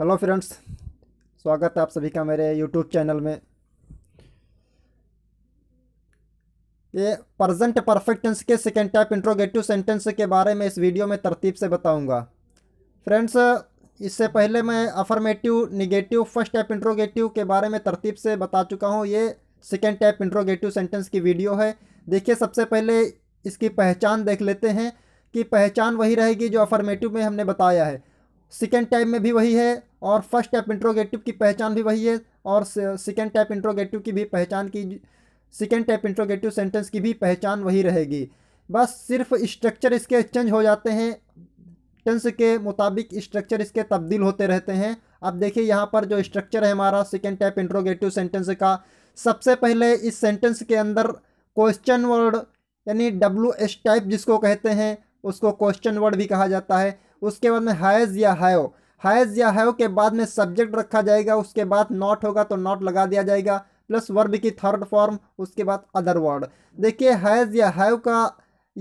hello friends स्वागत है आप सभी का मेरे यूट्यूब चैनल में ये प्रजेंट परफेक्ट टेंस के सेकेंड टाइप इंट्रोगेटिव सेंटेंस के बारे में इस वीडियो में तरतीब से बताऊंगा फ्रेंड्स इससे पहले मैं affirmative negative first type interrogative के बारे में तरतीब से बता चुका हूँ ये सेकेंड टाइप इंट्रोगेटिव सेंटेंस की वीडियो है देखिए सबसे पहले इसकी पहचान देख लेते हैं कि पहचान वही रहेगी जो अफर्मेटिव में हमने बताया है सेकेंड टाइप में भी वही है और फर्स्ट टाइप इंट्रोगेटिव की पहचान भी वही है और सेकेंड टाइप इंट्रोगेटिव की भी पहचान की सेकेंड टाइप इंट्रोगेटिव सेंटेंस की भी पहचान वही रहेगी बस सिर्फ स्ट्रक्चर इसके चेंज हो जाते हैं टेंस के मुताबिक स्ट्रक्चर इसके तब्दील होते रहते हैं अब देखिए यहाँ पर जो स्ट्रक्चर है हमारा सेकेंड टाइप इंट्रोगेटिव सेंटेंस का सबसे पहले इस सेंटेंस के अंदर क्वेश्चन वर्ड यानी डब्ल्यू एस टाइप जिसको कहते हैं उसको क्वेश्चन वर्ड भी कहा जाता है उसके बाद में हैज़ या हैव हैज़ या हैव के बाद में सब्जेक्ट रखा जाएगा उसके बाद नॉट होगा तो नॉट लगा दिया जाएगा प्लस वर्ब की थर्ड फॉर्म उसके बाद अदर वर्ड देखिए हैज़ या हैव का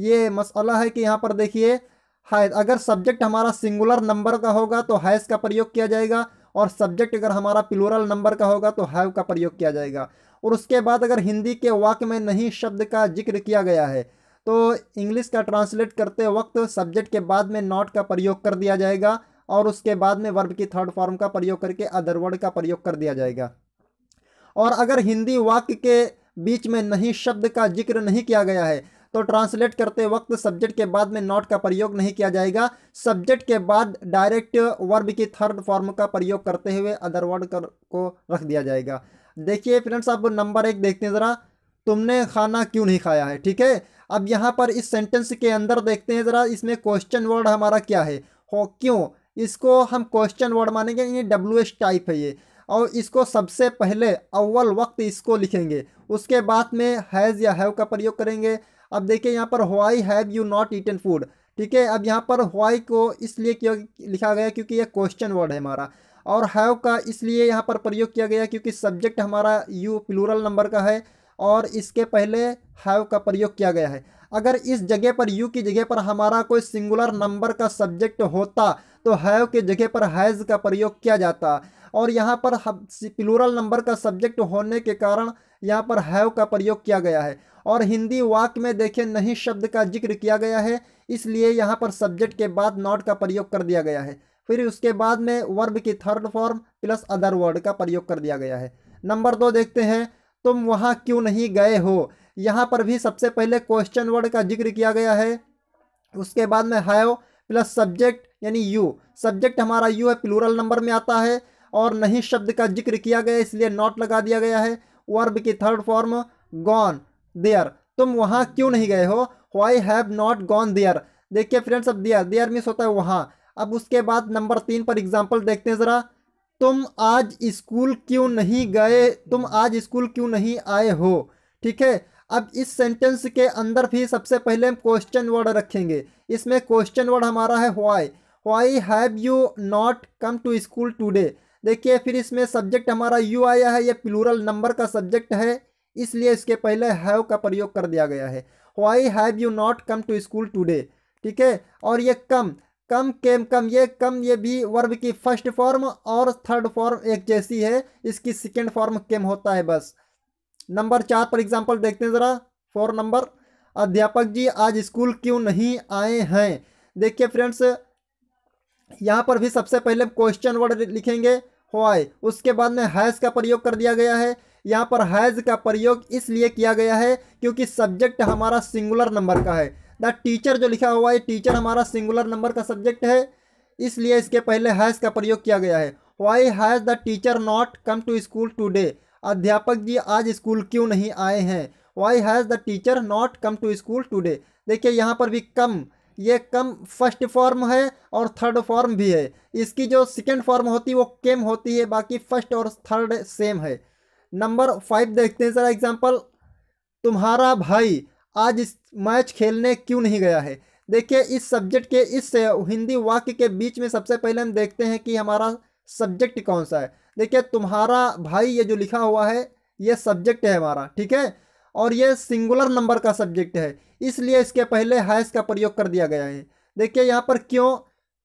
ये मसला है कि यहाँ पर देखिए हैज अगर सब्जेक्ट हमारा सिंगुलर नंबर का होगा तो हैज़ का प्रयोग किया जाएगा और सब्जेक्ट अगर हमारा प्लूरल नंबर का होगा तो हैव का प्रयोग किया जाएगा और उसके बाद अगर हिंदी के वाक्य में नहीं शब्द का जिक्र किया गया है तो इंग्लिश का ट्रांसलेट करते वक्त सब्जेक्ट के बाद में नॉट का प्रयोग कर दिया जाएगा और उसके बाद में वर्ब की थर्ड फॉर्म का प्रयोग करके अदर वर्ड का प्रयोग कर दिया जाएगा और अगर हिंदी वाक्य के बीच में नहीं शब्द का जिक्र नहीं किया गया है तो ट्रांसलेट करते वक्त सब्जेक्ट के बाद में नॉट का प्रयोग नहीं किया जाएगा सब्जेक्ट के बाद डायरेक्ट वर्ब की थर्ड फॉर्म का प्रयोग करते हुए अदर वर्ड कर, को रख दिया जाएगा देखिए फ्रेंड्स आप नंबर एक देखते हैं ज़रा तुमने खाना क्यों नहीं खाया है ठीक है अब यहाँ पर इस सेंटेंस के अंदर देखते हैं ज़रा इसमें क्वेश्चन वर्ड हमारा क्या है हो क्यों इसको हम क्वेश्चन वर्ड मानेंगे ये डब्ल्यू एच टाइप है ये और इसको सबसे पहले अव्वल वक्त इसको लिखेंगे उसके बाद में हैज़ या हैव का प्रयोग करेंगे अब देखिए यहाँ पर why have you not eaten food ठीक है अब यहाँ पर वाई को इसलिए क्यों लिखा गया क्योंकि ये क्वेश्चन वर्ड है हमारा और हैव का इसलिए यहाँ पर प्रयोग किया गया क्योंकि सब्जेक्ट हमारा यू प्लूरल नंबर का है और इसके पहले हैव का प्रयोग किया गया है अगर इस जगह पर यू की जगह पर हमारा कोई सिंगुलर नंबर का सब्जेक्ट होता तो हैव के जगह पर हैज़ का प्रयोग किया जाता और यहाँ पर प्लूरल नंबर का सब्जेक्ट होने के कारण यहाँ पर हैव का प्रयोग किया गया है और हिंदी वाक में देखें नहीं शब्द का जिक्र किया गया है इसलिए यहाँ पर सब्जेक्ट के बाद नॉट का प्रयोग कर दिया गया है फिर उसके बाद में वर्ब की third form plus other word का प्रयोग कर दिया गया है नंबर दो देखते हैं तुम वहाँ क्यों नहीं गए हो यहाँ पर भी सबसे पहले क्वेश्चन वर्ड का जिक्र किया गया है उसके बाद में हैव प्लस सब्जेक्ट यानी यू सब्जेक्ट हमारा यू है प्लूरल नंबर में आता है और नहीं शब्द का जिक्र किया गया इसलिए नॉट लगा दिया गया है वर्ब की थर्ड फॉर्म गॉन देयर तुम वहाँ क्यों नहीं गए हो why have not gone there देखिए फ्रेंड्स अब देयर देयर मिस होता है वहाँ अब उसके बाद नंबर तीन पर एग्जाम्पल देखते हैं ज़रा तुम आज स्कूल क्यों नहीं गए तुम आज स्कूल क्यों नहीं आए हो ठीक है अब इस सेंटेंस के अंदर भी सबसे पहले हम क्वेश्चन वर्ड रखेंगे इसमें क्वेश्चन वर्ड हमारा है why why have you not come to school today देखिए फिर इसमें सब्जेक्ट हमारा यू आया है यह प्लूरल नंबर का सब्जेक्ट है इसलिए इसके पहले हैव का प्रयोग कर दिया गया है why have you not come to school today ठीक है और ये कम कम केम कम ये कम ये भी वर्ब की फर्स्ट फॉर्म और थर्ड फॉर्म एक जैसी है इसकी सेकेंड फॉर्म केम होता है बस नंबर चार पर एग्जाम्पल देखते हैं ज़रा फोर नंबर अध्यापक जी आज स्कूल क्यों नहीं आए हैं देखिए फ्रेंड्स यहाँ पर भी सबसे पहले क्वेश्चन वर्ड लिखेंगे होआई उसके बाद में हैज़ का प्रयोग कर दिया गया है यहाँ पर हैज़ का प्रयोग इसलिए किया गया है क्योंकि सब्जेक्ट हमारा सिंगुलर नंबर का है द टीचर जो लिखा हुआ है टीचर हमारा सिंगुलर नंबर का सब्जेक्ट है इसलिए इसके पहले हैज़ का प्रयोग किया गया है why has the teacher not come to school today अध्यापक जी आज स्कूल क्यों नहीं आए हैं why has the teacher not come to school today देखिए यहाँ पर भी कम ये कम फर्स्ट फॉर्म है और थर्ड फॉर्म भी है इसकी जो सेकेंड फॉर्म होती है वो केम होती है बाकी फर्स्ट और थर्ड सेम है नंबर फाइव देखते हैं सर एग्जाम्पल तुम्हारा भाई आज इस मैच खेलने क्यों नहीं गया है देखिए इस सब्जेक्ट के इस हिंदी वाक्य के बीच में सबसे पहले हम देखते हैं कि हमारा सब्जेक्ट कौन सा है देखिए तुम्हारा भाई ये जो लिखा हुआ है ये सब्जेक्ट है हमारा ठीक है और ये सिंगुलर नंबर का सब्जेक्ट है इसलिए इसके पहले हैश का प्रयोग कर दिया गया है देखिए यहाँ पर क्यों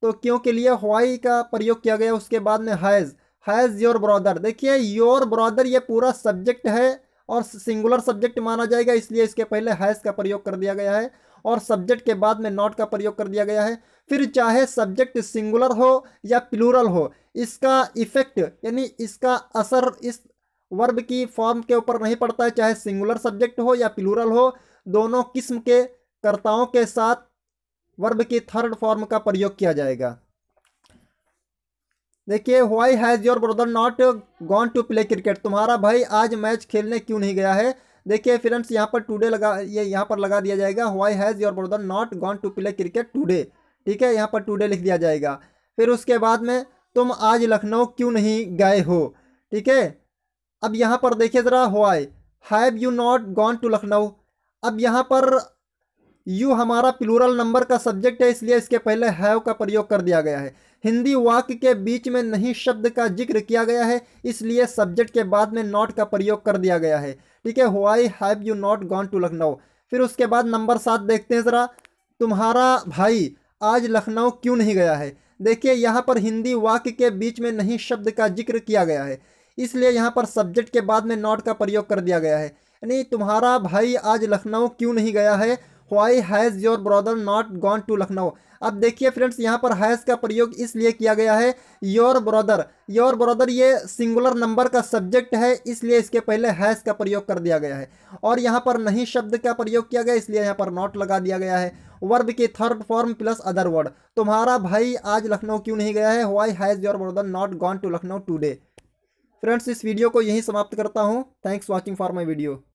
तो क्यों के लिए हवाई का प्रयोग किया गया उसके बाद में हैज़ हैज़ योर ब्रदर देखिए योर ब्रदर ये पूरा सब्जेक्ट है और सिंगुलर सब्जेक्ट माना जाएगा इसलिए इसके पहले हैज़ का प्रयोग कर दिया गया है और सब्जेक्ट के बाद में नॉट का प्रयोग कर दिया गया है फिर चाहे सब्जेक्ट सिंगुलर हो या प्लूरल हो इसका इफेक्ट यानी इसका असर इस वर्ब की फॉर्म के ऊपर नहीं पड़ता है चाहे सिंगुलर सब्जेक्ट हो या प्लूरल हो दोनों किस्म के कर्ताओं के साथ वर्ब की थर्ड फॉर्म का प्रयोग किया जाएगा देखिए why has your brother not gone to play cricket तुम्हारा भाई आज मैच खेलने क्यों नहीं गया है देखिए फ्रेंड्स यहाँ पर टुडे लगा ये यहाँ पर लगा दिया जाएगा why has your brother not gone to play cricket today ठीक है यहाँ पर टुडे लिख दिया जाएगा फिर उसके बाद में तुम आज लखनऊ क्यों नहीं गए हो ठीक है अब यहाँ पर देखिए ज़रा why have you not gone to Lucknow अब यहाँ पर यू हमारा प्लूरल नंबर का सब्जेक्ट है इसलिए इसके पहले हैव का प्रयोग कर दिया गया है हिंदी वाक्य के बीच में नहीं शब्द का जिक्र किया गया है इसलिए सब्जेक्ट के बाद में नॉट का प्रयोग कर दिया गया है ठीक है why have you not gone to Lucknow फिर उसके बाद नंबर सात देखते हैं ज़रा तुम्हारा भाई आज लखनऊ क्यों नहीं गया है देखिए यहाँ पर हिंदी वाक्य के बीच में नहीं शब्द का जिक्र किया गया है इसलिए यहाँ पर सब्जेक्ट के बाद में नॉट का प्रयोग कर दिया गया है यानी तुम्हारा भाई आज लखनऊ क्यों नहीं गया है why has your brother not gone to Lucknow अब देखिए फ्रेंड्स यहाँ पर हैज़ का प्रयोग इसलिए किया गया है योर ब्रदर योर ब्रदर ये सिंगुलर नंबर का सब्जेक्ट है इसलिए इसके पहले हैज़ का प्रयोग कर दिया गया है और यहाँ पर नहीं शब्द का प्रयोग किया गया इसलिए यहाँ पर नॉट लगा दिया गया है वर्ब की third form plus other word तुम्हारा भाई आज लखनऊ क्यों नहीं गया है why has your brother not gone to Lucknow today friends इस वीडियो को यहीं समाप्त करता हूँ thanks watching for my video